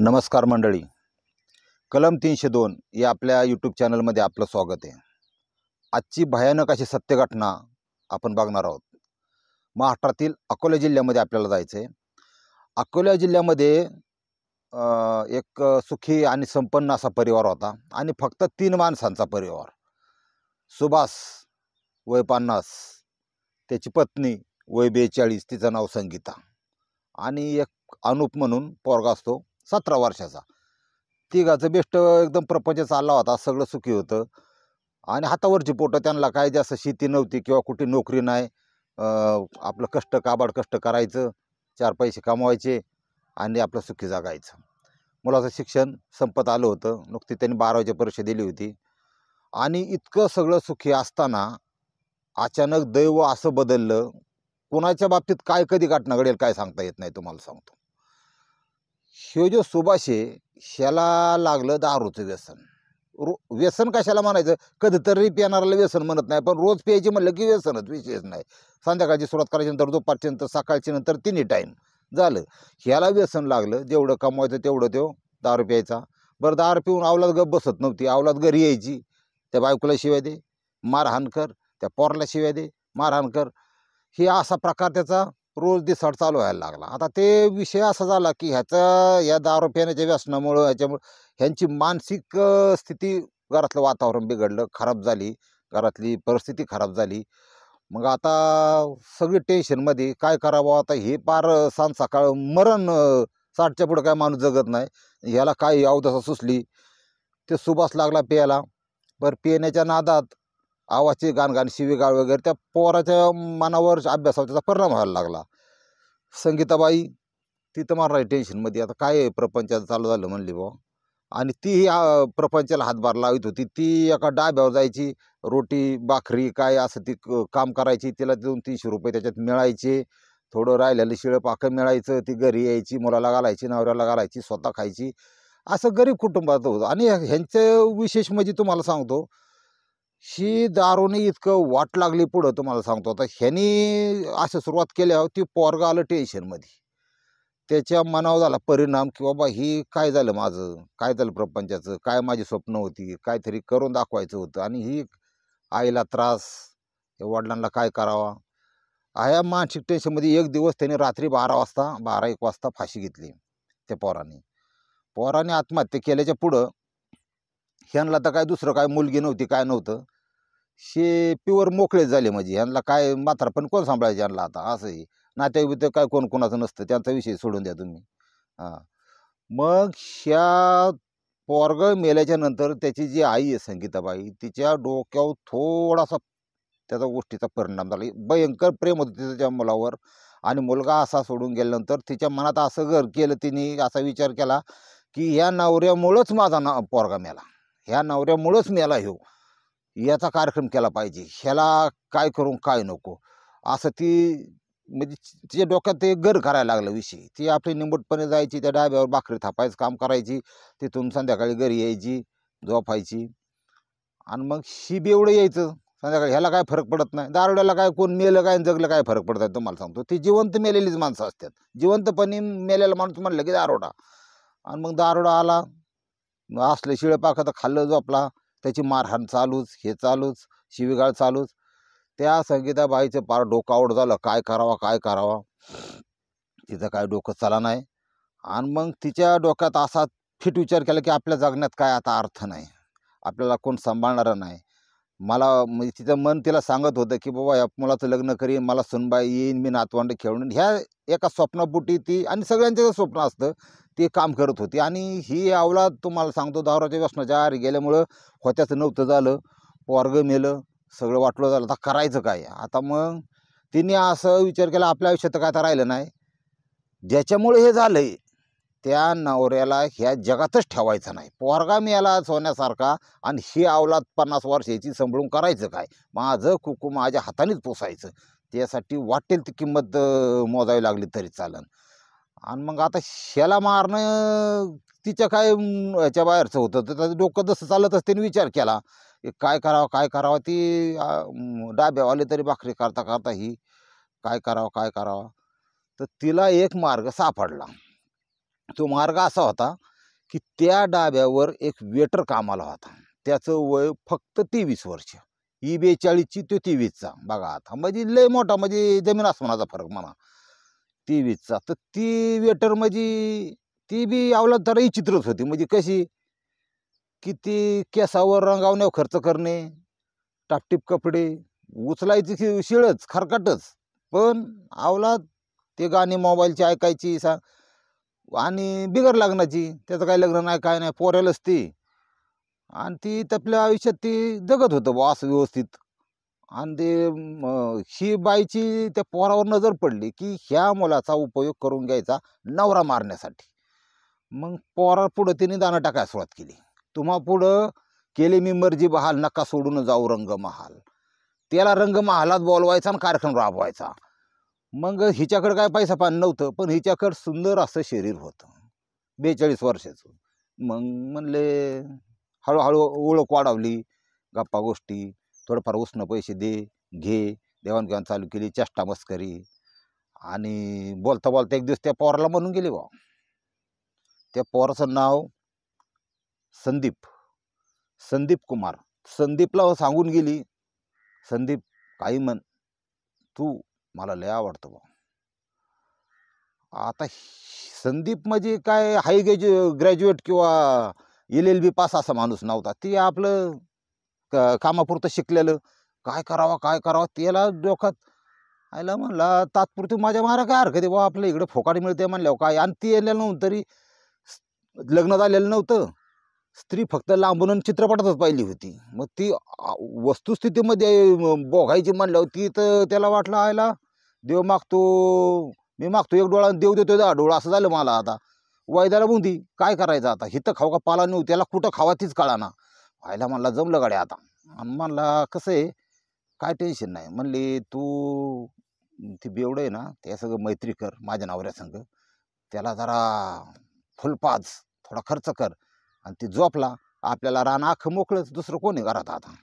नमस्कार मंडळी कलम तीनशे दोन या आपल्या यूट्यूब चॅनलमध्ये आपलं स्वागत आहे आजची भयानक अशी सत्यघटना आपण बघणार आहोत महाराष्ट्रातील अकोला जिल्ह्यामध्ये आपल्याला जायचं आहे अकोला जिल्ह्यामध्ये एक सुखी आणि संपन्न असा परिवार होता आणि फक्त तीन माणसांचा परिवार सुभाष वय पन्नास त्याची पत्नी वय बेचाळीस तिचं नाव संगीता आणि एक अनुप म्हणून पोरगा असतो सतरा वर्षाचा तिघाचं बेस्ट एकदम प्रपंच चालला होता सगळं सुखी होतं आणि हातावरची पोटं त्यांना काय जास्त शेती नव्हती किंवा कुठे नोकरी नाही आपलं कष्ट काबाड कष्ट करायचं चार पैसे कमवायचे आणि आपलं सुखी जागायचं मुलाचं शिक्षण संपत आलं होतं नुकती त्यांनी बारावीची परीक्षा दिली होती आणि इतकं सगळं सुखी असताना अचानक दैव असं बदललं कोणाच्या बाबतीत काय कधी घटना घडेल काय सांगता येत नाही तुम्हाला सांगतो ह्यो जो सुभाष आहे ह्याला लागलं दारूचं व्यसन रो व्यसन कशाला म्हणायचं कधीतरी पिणाऱ्याला व्यसन म्हणत नाही पण रोज प्यायचे म्हणलं की व्यसनच विशेष नाही संध्याकाळची सुरुवात करायची नंतर दुपारची नंतर सकाळची नंतर तिन्ही टाईम झालं ह्याला व्यसन लागलं जेवढं कमवायचं तेवढं तो दारू प्यायचा बरं दारू पिऊन अवलाद गप बसत नव्हती अवलाद घरी यायची त्या बायकोला शिवाय दे मारहाण कर त्या पोरला शिवाय दे मारहाण कर हे असा प्रकार त्याचा रोज दिसाड चालू व्हायला लागला आता ते विषय असा झाला की ह्याचा या दारो पिण्याच्या व्यसनामुळं ह्याच्यामुळं ह्यांची मानसिक स्थिती घरातलं वातावरण बिघडलं खराब झाली घरातली परिस्थिती खराब झाली मग आता सगळी टेन्शनमध्ये काय करावं आता हे पार सांज सकाळ मरण साठच्या पुढं काय माणूस जगत नाही ह्याला काय अवदसा सुचली ते सुबास लागला प्यायला बरं पिण्याच्या नादात गाण गाणगाण शिवीगाळ वगैरे त्या पोराच्या मनावर अभ्यासावर त्याचा परिणाम व्हायला लागला संगीताबाई ती तर मला टेन्शनमध्ये आता काय प्रपंचाचं चालू झालं म्हणली बा आणि ती प्रपंचाला हातभार लावित होती ती एका डाब्यावर जायची रोटी बाखरी काय असं ती काम करायची तिला दोन तीनशे रुपये त्याच्यात मिळायचे थोडं राहिलेलं शिळं पाकं मिळायचं ती घरी यायची मुलाला घालायची नवऱ्याला घालायची स्वतः खायची असं गरीब कुटुंबात होतं आणि ह्यांचं विशेष म्हणजे तुम्हाला सांगतो शी दारूने इतकं वाट लागली पुढं तुम्हाला सांगतो आता ह्यानी असं सुरुवात केल्यावर ती पोरगा आलं टेन्शनमध्ये त्याच्या मनावर झाला परिणाम की बाबा ही काय झालं माझं काय झालं प्रपंचाचं काय माझी स्वप्न होती काहीतरी करून दाखवायचं होतं आणि ही आईला त्रास वडिलांना काय करावा आया मानसिक टेन्शनमध्ये एक दिवस त्याने रात्री बारा वाजता बारा एक वाजता फाशी घेतली त्या पोराने पोराने आत्महत्या केल्याच्या पुढं ह्यांना तर काय दुसरं काय मुलगी नव्हती काय नव्हतं शे प्युअर मोकळे झाले म्हणजे यांना काय मात्र पण कोण सांभाळायचे यांना आता असंही आहे नात्या काय कोण कोणाचं नसतं त्यांचा विषय सोडून द्या तुम्ही हां मग ह्या पोरग मेल्याच्या नंतर त्याची जी आई आहे संगीताबाई तिच्या डोक्यावर थोडासा त्याचा गोष्टीचा परिणाम झाला भयंकर प्रेम होतं तिचं त्या मुलावर आणि मुलगा असा सोडून गेल्यानंतर तिच्या मनात असं घर केलं तिने असा विचार केला की ह्या नवऱ्यामुळंच माझा ना पोरगा मेला ह्या नवऱ्यामुळंच मेला ह्यो याचा कार्यक्रम केला पाहिजे ह्याला काय करून काय नको असं ती म्हणजे तिच्या डोक्यात ते गर करायला लागलं विषय ती आपली निंबटपणे जायची त्या डाब्यावर भाकरी थापायचं काम करायची तिथून संध्याकाळी घरी यायची झोपायची आणि मग शिबी एवढं यायचं संध्याकाळी ह्याला काय फरक पडत नाही दारुड्याला काय कोण मेलं काय जगलं काय फरक पडत आहे तुम्हाला सांगतो ती जिवंत मेलेलीच माणसं असतात जिवंतपणे मेलेला माणूस म्हणलं की दारोडा आणि मग दारोडा आला असलं शिळं तर खाल्लं झोपला त्याची मारहाण चालूच हे चालूच शिवीगाळ चालूच त्या संगीताबाईचं पार आवड झालं काय करावा काय करावा तिचं काय डोकं चला नाही आणि मग तिच्या डोक्यात असा फिट विचार केला की आपल्या जगण्यात काय आता अर्थ नाही आपल्याला कोण सांभाळणारं नाही मला म्हणजे तिचं मन तिला सांगत होतं की बाबा या मुलाचं लग्न करीन मला सुनबाई येईन मी नातवंड खेळून ह्या एका स्वप्नापुटी ती आणि सगळ्यांचं स्वप्न असतं ते काम करत होते आणि ही अवलाद तुम्हाला सांगतो दावराच्या व्यसनाच्या आहारी गेल्यामुळं होत्याचं नव्हतं झालं वर्ग मेलं सगळं वाटलं झालं आता करायचं काय आता मग तिने असं विचार केला आपल्या आयुष्यात काय तर राहिलं नाही ज्याच्यामुळे हे झालं आहे त्या नवऱ्याला ह्या जगातच ठेवायचं नाही पोरगा मिळाला सोन्यासारखा आणि ही अवलाद पन्नास याची सांभाळून करायचं काय माझं कुकू माझ्या हातानेच पोसायचं त्यासाठी वाटेल ती किंमत मोजावी लागली तरी चालन आणि मग आता शेला मारणं तिच्या काय ह्याच्या बाहेरचं होतं तर त्याचं डोकं जसं चालत असते विचार केला की काय करावं काय करावं ती डाब्यावाले तरी भाकरी करता करता ही काय करावं काय करावं तर तिला एक मार्ग सापडला तो मार्ग असा होता की त्या डाब्यावर एक वेटर कामाला होता त्याचं वय फक्त तेवीस वर्ष ही बेचाळीसची तो तेवीसचा बघा आता म्हणजे लय मोठा म्हणजे जमीन आसमानाचा फरक म्हणा व्हीचा तर ती वेटर म्हणजे ती बी आवला तर विचित्रच होती म्हणजे कशी की ती केसावर रंगावण्यावर खर्च करणे टापटीप कपडे उचलायची शिळच खरकाटच पण आवला ते गाणी मोबाईलची ऐकायची सांग आणि बिगर लागण्याची त्याचं काही लग्न नाही काय नाही पोऱ्यालाच ती आणि ती आपल्या आयुष्यात ती जगत होतं बा असं व्यवस्थित आणि ते ही बाईची त्या पोरावर नजर पडली की ह्या मुलाचा उपयोग करून घ्यायचा नवरा मारण्यासाठी मग पोरा पुढं तिने दाणं टाकायला सुरुवात केली तुम्हा पुढं केले मी मर्जी बहाल नका सोडून जाऊ रंगमहाल त्याला रंगमहालात बोलवायचा आणि कार्यक्रम राबवायचा मग हिच्याकडं काय पैसा पान नव्हतं पण हिच्याकडं सुंदर असं शरीर होतं बेचाळीस वर्षाचं मग म्हणले हळूहळू ओळख वाढवली गप्पा गोष्टी थोडंफार उष्ण पैसे दे घे देवाणघेवाण चालू केली चेष्टा मस्करी आणि बोलता बोलता एक दिवस त्या पोराला म्हणून गेली बा त्या पोराचं नाव संदीप संदीप कुमार संदीपला सांगून गेली संदीप काही म्हण तू मला लय आवडतो बा आता संदीप म्हणजे काय हाय ग्रॅज्युएट किंवा एल एल बी पास असा माणूस नव्हता ते आपलं का कामापुरतं शिकलेलं काय करावं काय करावं त्याला डोक्यात आयला म्हणला तात्पुरती माझ्या मारा काय हरकत आहे बा आपल्या इकडे फोकाट मिळते म्हणल्यावर काय आणि ती येलेलं नव्हतं तरी लग्न झालेलं नव्हतं स्त्री फक्त लांबून चित्रपटातच पाहिली होती मग ती वस्तुस्थितीमध्ये बोगायची म्हणल्यावर ती तर त्याला वाटलं आयला देव मागतो मी मागतो एक डोळा देव देतो दहा डोळा असं झालं मला आता वायदाला बुंदी काय करायचं आता हिथं खाऊ का पाला नव्हतं त्याला कुठं खावा तीच काळा ना आईला म्हणला जमलं गाड्या आता आणि म्हणला कसं आहे काय टेन्शन नाही म्हणली तू ती बेवडं आहे ना ते सगळं मैत्री कर माझ्या नवऱ्यासंग त्याला जरा फुलपाज थोडा खर्च कर आणि ती झोपला आपल्याला रान आख मोकळंच दुसरं कोणी घरात आता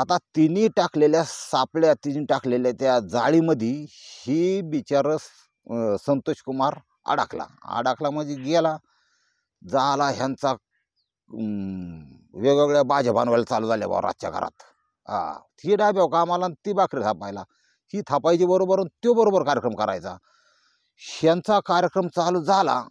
आता तिने टाकलेल्या सापळ्या तिने टाकलेल्या त्या जाळीमध्ये ही बिचार संतोष कुमार अडकला अडकला म्हणजे गेला जाला ह्यांचा वेगवेगळ्या बाज्या बनवायला चालू झाल्या बाबा रातच्या घरात हा ती हो का आम्हाला ती भाकरी थापायला ही थापायची बरोबर तो बरोबर कार्यक्रम करायचा ह्यांचा कार्यक्रम चालू झाला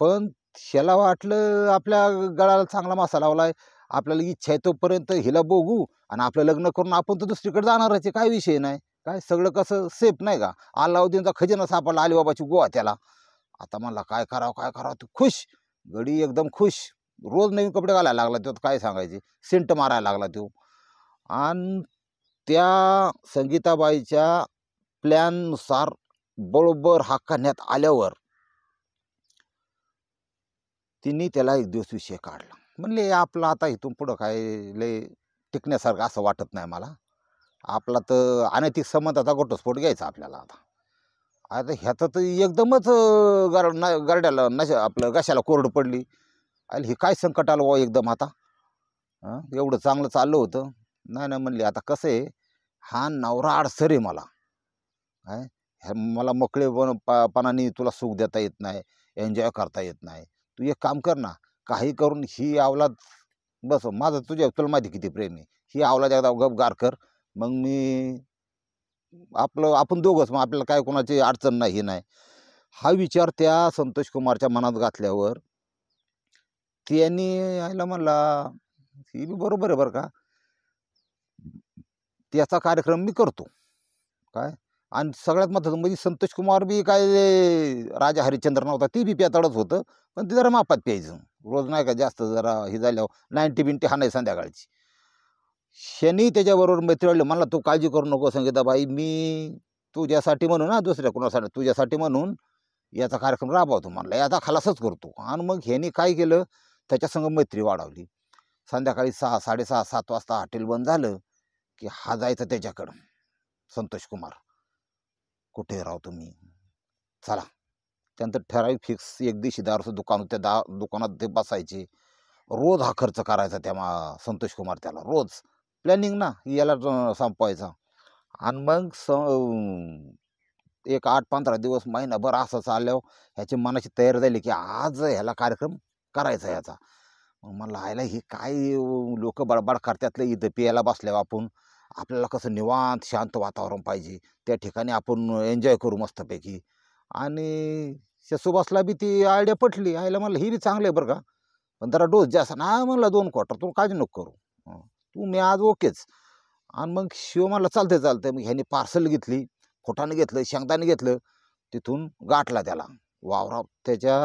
पण शेला वाटलं आपल्या गळाला चांगला मासा लावलाय आपल्याला इच्छा आहे तोपर्यंत हिला बघू आणि आपलं लग्न करून आपण तर दुसरीकडे जाणारच आहे काय विषय नाही काय सगळं कसं सेफ नाही का अलाउद्दीनचा खजिना सापडला अलीबाबाची गोवा त्याला आता मला काय करावं काय करावं तू खुश गडी एकदम खुश रोज नवीन कपडे घालायला लागला तो काय सांगायचे सिंट मारायला लागला तो आणि त्या संगीताबाईच्या प्लॅननुसार बरोबर हा करण्यात आल्यावर तिने त्याला एक दिवस विषय काढला म्हणले आपला आता इथून पुढं काय लय टिकण्यासारखं असं वाटत नाही मला आपला तर अनैतिक आता घटस्फोट घ्यायचा आपल्याला आता आता ह्याचं तर एकदमच गर ना गरड्याला नशा आपलं घशाला कोरड पडली अरे हे काय संकट आलं वा एकदम आता एवढं चांगलं चाललं होतं नाही नाही म्हणले आता कसं आहे हा नवरा अडसर आहे मला काय मला मोकळे पणाने तुला सुख देता येत नाही एन्जॉय करता येत नाही तू एक काम कर ना काही करून ही आवलाद बस माझं तुझ्या तुला माहिती किती प्रेम आहे ही आवलाद एकदा गप गार कर मग मी आपलं आपण दोघंच मग आपल्याला काय कोणाची अडचण नाही हे नाही हा विचार त्या संतोष कुमारच्या मनात घातल्यावर त्यांनी यायला म्हणला ही बी बरोबर आहे बरं का त्याचा कार्यक्रम मी करतो काय आणि सगळ्यात मत म्हणजे संतोष कुमार बी काय राजा हरिश्चंद्र नव्हता ती बी प्याताडच होतं पण ते जरा मापात प्यायचं रोज नाही का जास्त जरा हे झाल्यावर नाईन्टी बिंटी हा नाही संध्याकाळची शनी त्याच्याबरोबर मैत्रिळले मला तू काळजी करू नको संगीता बाई मी तुझ्यासाठी म्हणून ना दुसऱ्या कोणासाठी तुझ्यासाठी म्हणून याचा कार्यक्रम राबवतो म्हणला याचा खलासच करतो आणि मग ह्यानी काय केलं त्याच्यासंग मैत्री वाढवली संध्याकाळी सहा साडेसहा सात वाजता हॉटेल बंद झालं की हा जायचं त्याच्याकडं संतोष कुमार कुठे राहतो तुम्ही चला त्यानंतर ठराविक फिक्स एक दिवशी दारूचं दुकान त्या दा दुकानात ते बसायचे रोज हा खर्च करायचा त्या मा संतोष कुमार त्याला रोज प्लॅनिंग ना याला संपवायचा आणि मग स एक आठ पंधरा दिवस महिनाभर असं चालल्यावर ह्याची मनाची तयारी झाली की आज ह्याला कार्यक्रम करायचा याचा मग मला आयला हे काय लोक बडबड करतात इथं पियाला बसल्यावर आपण आपल्याला कसं निवांत शांत वातावरण पाहिजे त्या ठिकाणी आपण एन्जॉय करू मस्तपैकी आणि सुभाषला बी ती आयडिया पटली आयला म्हणलं ही बी चांगलं आहे बरं का पण जरा डोस जास्त नाही म्हणलं दोन क्वार्टर तू काळजी नको करू तू मी आज ओकेच आणि मग शिव म्हणलं चालते चालते मग ह्याने पार्सल घेतली फोटाने घेतलं शेंगदाने घेतलं तिथून गाठला त्याला वावरा त्याच्या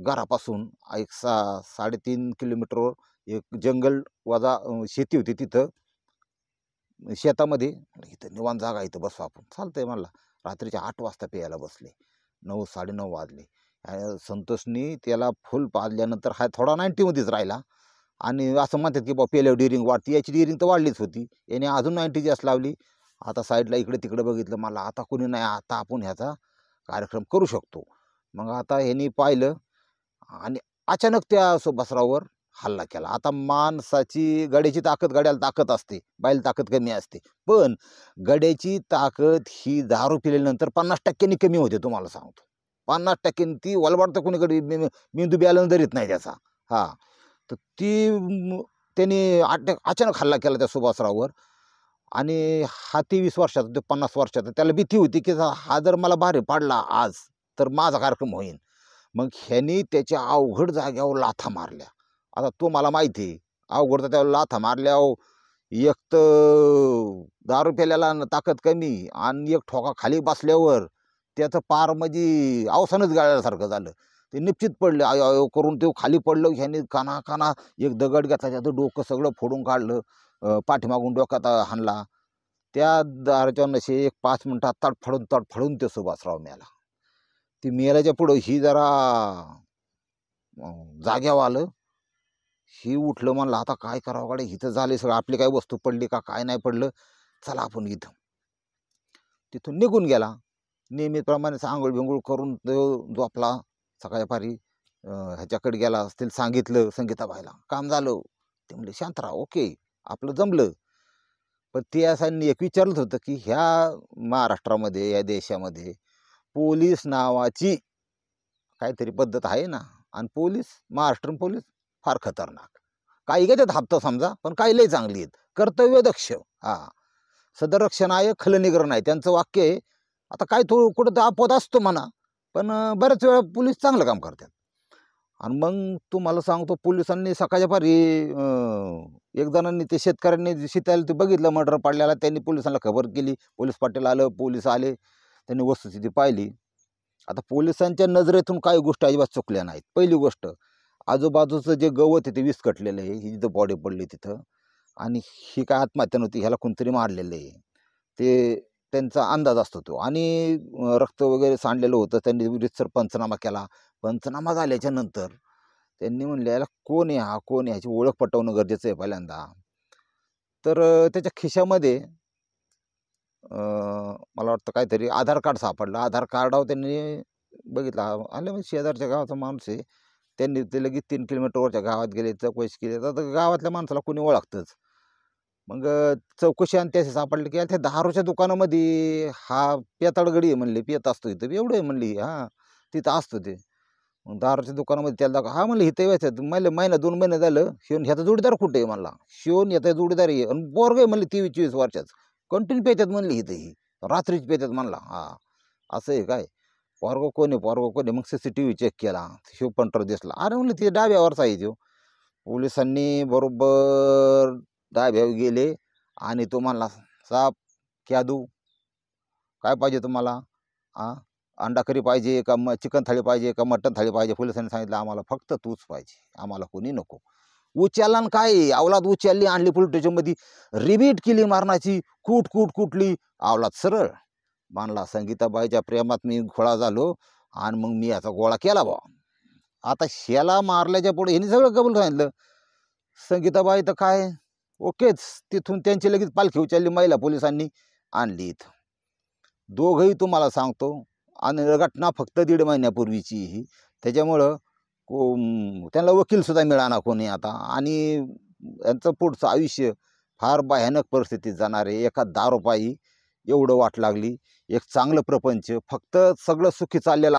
घरापासून एक सा साडेतीन किलोमीटरवर एक जंगल वजा शेती होती तिथं शेतामध्ये इथं निवान जागा इथं बसू आपण चालतंय मला रात्रीच्या आठ वाजता प्यायला बसले नऊ साडेनऊ वाजले संतोषनी त्याला फुल पाजल्यानंतर हा थोडा नाईन्टीमध्येच राहिला आणि असं म्हणतात की बाबा पेल्यावर डिरिंग वाढती याची डिअरिंग तर वाढलीच होती याने अजून नाईन्टी जास्त लावली आता साईडला इकडे तिकडे बघितलं मला आता कोणी नाही आता आपण ह्याचा कार्यक्रम करू शकतो मग आता ह्यांनी पाहिलं आणि अचानक त्या सुभासरावर हल्ला केला आता माणसाची गड्याची ताकद गड्याला ताकद असते बाईल ताकद कमी असते पण गड्याची ताकद ही दारू पिल्यानंतर पन्नास टक्क्यांनी कमी होते तुम्हाला सांगतो पन्नास टक्क्यांनी ती वलवाट तर कोणीकडे मेंदू बॅलन धरीत नाही त्याचा हां तर ती त्यांनी अचानक हल्ला केला त्या सुभाषराववर आणि हा ते वीस वर्षाचा तो पन्नास वर्षाचा त्याला भीती होती की हा जर मला भारी पाडला आज तर माझा कार्यक्रम होईल मग ह्यानी त्याच्या अवघड जाग्यावर लाथा मारल्या आता तो मला माहिती आहे अवघड तर त्यावर लाथा मारल्या एक तर दारू प्याल्याला ताकद कमी आणि एक ठोका खाली बसल्यावर त्याचं पार म्हणजे अवसानच गाळल्यासारखं झालं ते निश्चित पडलं आयो करून ते खाली पडलं ह्याने काना काना एक दगड घेतला त्याचं डोकं सगळं फोडून काढलं पाठीमागून डोक्यात हाणला त्या दाराच्या नशे एक पाच मिनटात तडफडून तडफडून ते सुभाषराव मिळाला ती मेल्याच्या पुढं ही जरा जाग्यावर आलं ही उठलं म्हणलं आता काय करावं काढे इथं झाले सगळं आपली काय वस्तू पडली का काय नाही पडलं चला आपण इथं तिथून निघून गेला नियमितप्रमाणेच आंघोळ बिंगोळ करून तो जो आपला सकाळी पारी ह्याच्याकडे गेला असतील सांगितलं संगीता बायला काम झालं ते म्हणले शांतरा ओके आपलं जमलं पण ते असं एक विचारलं होतं की ह्या महाराष्ट्रामध्ये या देशामध्ये पोलीस नावाची काहीतरी पद्धत आहे ना आणि पोलीस महाराष्ट्र पोलीस फार खतरनाक काही त्यात हप्ता समजा पण काही लय चांगली आहेत दक्ष हा सदरक्षण आहे खलनिग्रहण आहे त्यांचं वाक्य आहे आता काय थोडं कुठं तर आपत असतो म्हणा पण बऱ्याच वेळा पोलीस चांगलं काम करतात आणि मग तुम्हाला सांगतो पोलिसांनी सकाळच्या फारी एक जणांनी ते शेतकऱ्यांनी शितायला ते बघितलं मर्डर पाडलेला त्यांनी पोलिसांना खबर केली पोलीस पाटील आलं पोलीस आले त्यांनी वस्तुस्थिती पाहिली आता पोलिसांच्या नजरेतून काही गोष्टी अजिबात चुकल्या नाहीत पहिली गोष्ट आजूबाजूचं जे गवत आहे ते विस्कटलेलं आहे ही जिथं बॉडी पडली तिथं आणि ही काय आत्महत्या नव्हती ह्याला कोणतरी मारलेलं आहे ते त्यांचा अंदाज असतो तो आणि रक्त वगैरे सांडलेलं होतं त्यांनी रितसर पंचनामा केला पंचनामा झाल्याच्या नंतर त्यांनी म्हणले याला कोण आहे हा कोण आहे ह्याची ओळख पटवणं गरजेचं आहे पहिल्यांदा तर त्याच्या खिशामध्ये मला वाटतं काहीतरी आधार कार्ड सापडलं आधार कार्डावर त्यांनी बघितला आले मग शेजारच्या गावाचा माणूस आहे त्यांनी ते लगेच तीन किलोमीटरवरच्या गावात गेले चौकशी केली तर गावातल्या माणसाला कोणी ओळखतंच मग चौकशी आणि त्याचे सापडली की त्या दारूच्या दुकानामध्ये हा पेताळगडी आहे म्हणली पेत असतो इथं एवढं आहे म्हणली हां तिथं असतो ते मग दारूच्या दुकानामध्ये त्याला दाखव हा म्हणलं इथं व्हायचं मला महिना दोन महिने झालं शिवून ह्याचा जोडीदार कुठे आहे म्हणला शिवून ह्याचा जोडीदार आहे आणि बोरग आहे तेवीस चोवीस वर्षाचं कंटिन्यू पेतात म्हणली इथे ही रात्रीच पेतात म्हणला हा असं आहे काय पोरगो कोणी पोरगो कोणी मग C C T V check केला शिव पंटर दिसला अरे म्हणलं ते डाव्यावरचा आहे तो पोलिसांनी बरोबर डाव्यावर गेले आणि तो म्हणला साप क्यादू काय पाहिजे तुम्हाला हां अंडा करी पाहिजे का म चिकन थाळी पाहिजे का मटन थाळी पाहिजे पोलिसांनी सांगितलं आम्हाला फक्त तूच पाहिजे आम्हाला कोणी नको उचलला काय अवलाद उचलली आणली पोलीस मध्ये रिबीट केली मारणाची कूट कूट कुठली अवलाद सरळ मानला संगीताबाईच्या प्रेमात मी घोळा झालो आणि मग मी याचा गोळा केला बा आता शेला मारल्याच्या पुढे ह्यांनी सगळं कबूल सांगितलं संगीताबाई तर काय ओकेच तिथून त्यांची लगेच पालखी उचलली महिला पोलिसांनी आणली इथं दोघंही तुम्हाला सांगतो आणि घटना फक्त दीड महिन्यापूर्वीची ही त्याच्यामुळं को त्यांना वकीलसुद्धा मिळाना कोणी आता आणि यांचं पुढचं आयुष्य फार भयानक परिस्थितीत जाणार आहे एका दारोपाई एवढं वाट लागली एक चांगलं प्रपंच फक्त सगळं सुखी चाललेलं